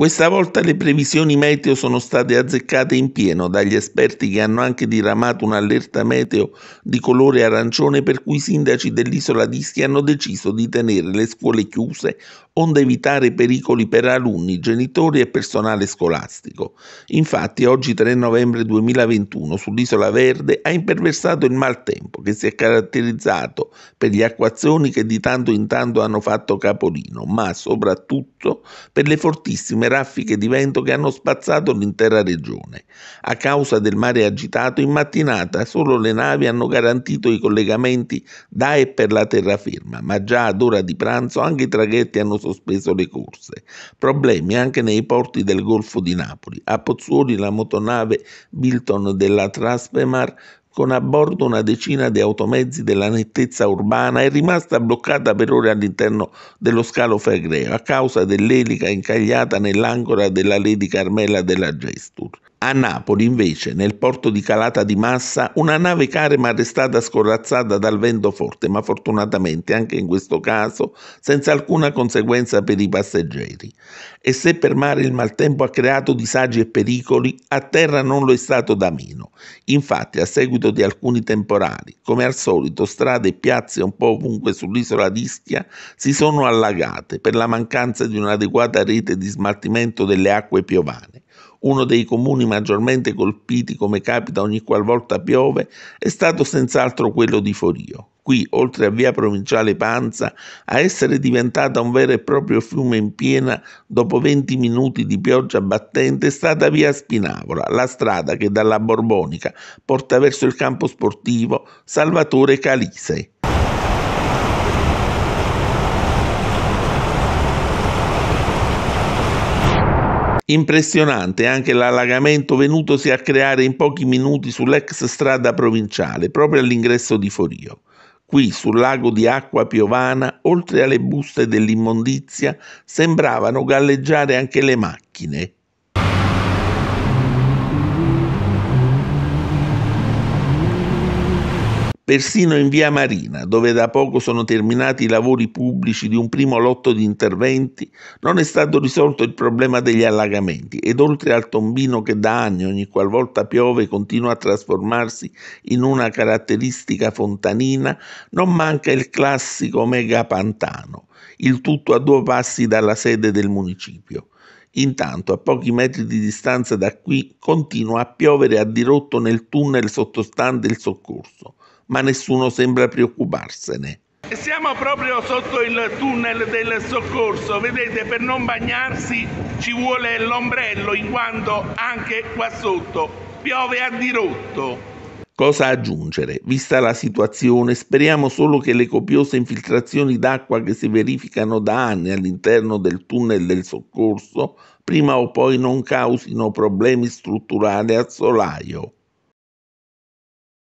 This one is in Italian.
Questa volta le previsioni meteo sono state azzeccate in pieno dagli esperti che hanno anche diramato un'allerta meteo di colore arancione per cui i sindaci dell'isola di Ischia hanno deciso di tenere le scuole chiuse onde evitare pericoli per alunni, genitori e personale scolastico. Infatti oggi 3 novembre 2021 sull'isola verde ha imperversato il maltempo che si è caratterizzato per gli acquazzoni che di tanto in tanto hanno fatto capolino, ma soprattutto per le fortissime raffiche di vento che hanno spazzato l'intera regione. A causa del mare agitato, in mattinata solo le navi hanno garantito i collegamenti da e per la terraferma, ma già ad ora di pranzo anche i traghetti hanno sospeso le corse. Problemi anche nei porti del Golfo di Napoli. A Pozzuoli la motonave Bilton della Traspemar con a bordo una decina di automezzi della nettezza urbana, è rimasta bloccata per ore all'interno dello scalo Fegreo a causa dell'elica incagliata nell'ancora della Lady Carmela della Gestur. A Napoli, invece, nel porto di Calata di Massa, una nave carema è stata scorrazzata dal vento forte, ma fortunatamente anche in questo caso senza alcuna conseguenza per i passeggeri. E se per mare il maltempo ha creato disagi e pericoli, a terra non lo è stato da meno. Infatti, a seguito di alcuni temporali, come al solito, strade e piazze un po' ovunque sull'isola d'Ischia si sono allagate per la mancanza di un'adeguata rete di smaltimento delle acque piovane uno dei comuni maggiormente colpiti come capita ogni qualvolta piove, è stato senz'altro quello di Forio. Qui, oltre a via provinciale Panza, a essere diventata un vero e proprio fiume in piena dopo 20 minuti di pioggia battente è stata via Spinavola, la strada che dalla Borbonica porta verso il campo sportivo Salvatore Calisei. Impressionante anche l'allagamento venutosi a creare in pochi minuti sull'ex strada provinciale, proprio all'ingresso di Forio. Qui, sul lago di acqua piovana, oltre alle buste dell'immondizia, sembravano galleggiare anche le macchine, persino in via Marina, dove da poco sono terminati i lavori pubblici di un primo lotto di interventi, non è stato risolto il problema degli allagamenti ed oltre al tombino che da anni ogni qualvolta piove continua a trasformarsi in una caratteristica fontanina, non manca il classico mega il tutto a due passi dalla sede del municipio. Intanto, a pochi metri di distanza da qui, continua a piovere a dirotto nel tunnel sottostante il soccorso ma nessuno sembra preoccuparsene. Siamo proprio sotto il tunnel del soccorso, vedete per non bagnarsi ci vuole l'ombrello in quanto anche qua sotto piove a dirotto. Cosa aggiungere? Vista la situazione, speriamo solo che le copiose infiltrazioni d'acqua che si verificano da anni all'interno del tunnel del soccorso prima o poi non causino problemi strutturali al solaio.